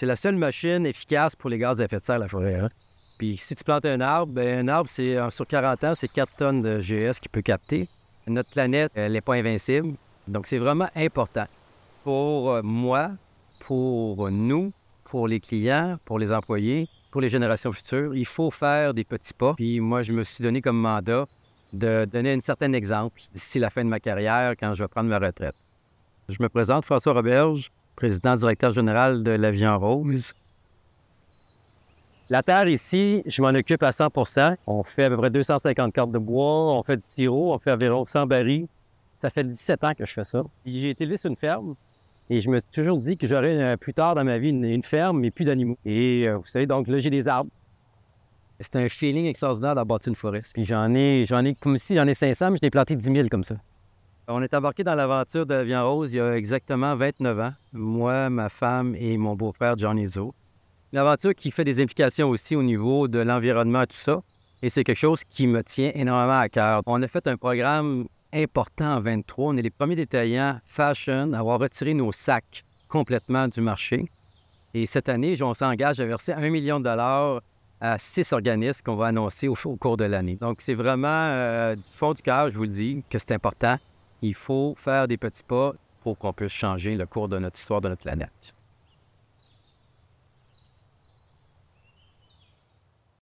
C'est la seule machine efficace pour les gaz à effet de serre, la forêt. Hein. Puis si tu plantes un arbre, ben, un arbre, c'est sur 40 ans, c'est 4 tonnes de GS qu'il peut capter. Notre planète, elle n'est pas invincible. Donc, c'est vraiment important pour euh, moi, pour nous, pour les clients, pour les employés, pour les générations futures. Il faut faire des petits pas. Puis moi, je me suis donné comme mandat de donner un certain exemple d'ici la fin de ma carrière quand je vais prendre ma retraite. Je me présente, François Roberge président directeur général de l'Avion Rose. La terre ici, je m'en occupe à 100 On fait à peu près 250 cartes de bois, on fait du tiro, on fait environ 100 barils. Ça fait 17 ans que je fais ça. J'ai été élevé sur une ferme et je me suis toujours dit que j'aurais euh, plus tard dans ma vie une, ferme mais plus d'animaux. Et euh, vous savez, donc là, j'ai des arbres. C'est un feeling extraordinaire d'avoir une forêt. Puis j'en ai, j'en ai, comme si j'en ai 500, mais je n'ai planté 10 000 comme ça. On est embarqué dans l'aventure de la Viande rose il y a exactement 29 ans. Moi, ma femme et mon beau père John Zo. L'aventure qui fait des implications aussi au niveau de l'environnement, tout ça. Et c'est quelque chose qui me tient énormément à cœur. On a fait un programme important en 23. On est les premiers détaillants fashion à avoir retiré nos sacs complètement du marché. Et cette année, on s'engage à verser un million de dollars à six organismes qu'on va annoncer au, cours de l'année. Donc, c'est vraiment euh, du fond du cœur, je vous le dis, que c'est important. Il faut faire des petits pas pour qu'on puisse changer le cours de notre histoire de notre planète.